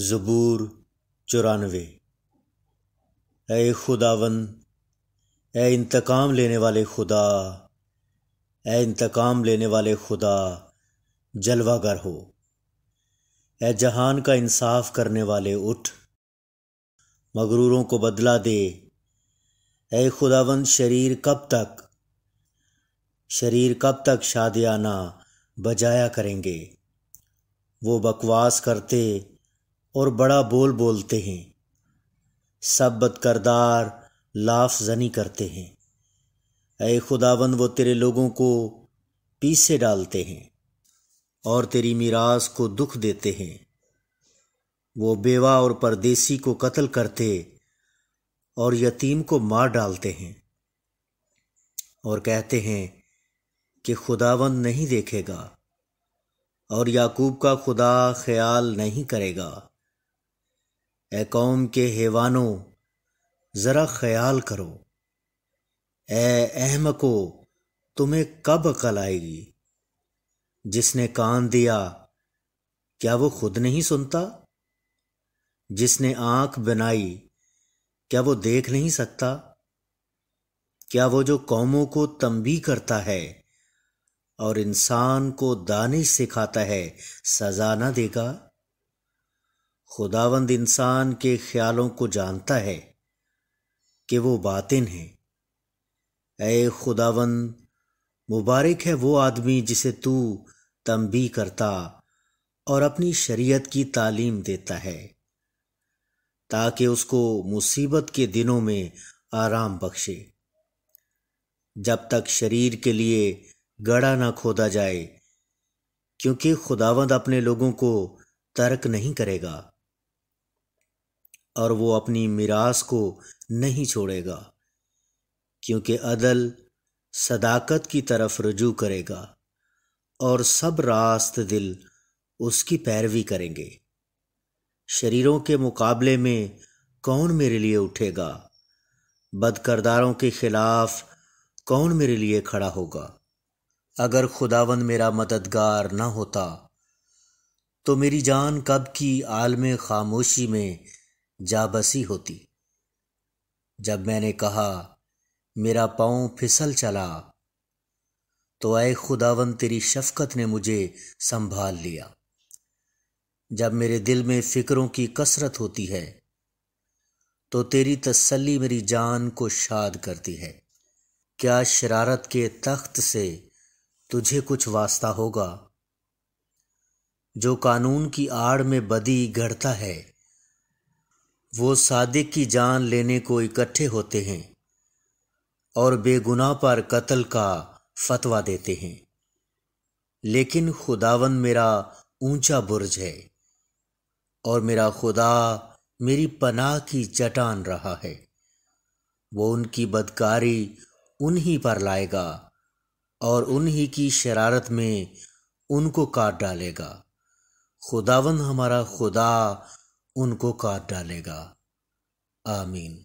ज़बूर चौरानवे ए खुदावन ए इंतकाम लेने वाले खुदा ए इंतकाम लेने वाले खुदा जलवागर हो ए जहान का इंसाफ करने वाले उठ मगरूरों को बदला दे ए खुदावन शरीर कब तक शरीर कब तक शादियाना बजाया करेंगे वो बकवास करते और बड़ा बोल बोलते हैं सब बदकरदार लाफ जनी करते हैं अय खुदावन वो तेरे लोगों को पीसे डालते हैं और तेरी मीरास को दुख देते हैं वो बेवा और परदेसी को कत्ल करते और यतीम को मार डालते हैं और कहते हैं कि खुदावंद नहीं देखेगा और याकूब का खुदा ख्याल नहीं करेगा ए कौम के हेवानो ज़रा ख्याल करो ए को तुम्हें कब अकल आएगी जिसने कान दिया क्या वो खुद नहीं सुनता जिसने आंख बनाई क्या वो देख नहीं सकता क्या वो जो कौमों को तंबी करता है और इंसान को दानिश सिखाता है सजा ना देगा खुदावंद इंसान के ख्यालों को जानता है कि वो बातिन है ए खुदावंद मुबारक है वो आदमी जिसे तू तंबी करता और अपनी शरीयत की तालीम देता है ताकि उसको मुसीबत के दिनों में आराम बख्शे जब तक शरीर के लिए गड़ा ना खोदा जाए क्योंकि खुदावंद अपने लोगों को तर्क नहीं करेगा और वो अपनी मीरास को नहीं छोड़ेगा क्योंकि अदल सदाकत की तरफ रजू करेगा और सब रास्त दिल उसकी पैरवी करेंगे शरीरों के मुकाबले में कौन मेरे लिए उठेगा बदकरदारों के खिलाफ कौन मेरे लिए खड़ा होगा अगर खुदावन मेरा मददगार ना होता तो मेरी जान कब की आलम खामोशी में जा बसी होती जब मैंने कहा मेरा पाँव फिसल चला तो आए खुदावन तेरी शफकत ने मुझे संभाल लिया जब मेरे दिल में फ़िक्रों की कसरत होती है तो तेरी तसल्ली मेरी जान को शाद करती है क्या शरारत के तख्त से तुझे कुछ वास्ता होगा जो कानून की आड़ में बदी गढ़ता है वो सादिक की जान लेने को इकट्ठे होते हैं और बेगुनाह पर कत्ल का फतवा देते हैं लेकिन खुदावन मेरा ऊंचा बुर्ज है और मेरा खुदा मेरी पनाह की चटान रहा है वो उनकी बदकारी उन्हीं पर लाएगा और उन्हीं की शरारत में उनको काट डालेगा खुदावन हमारा खुदा उनको काट डालेगा आमीन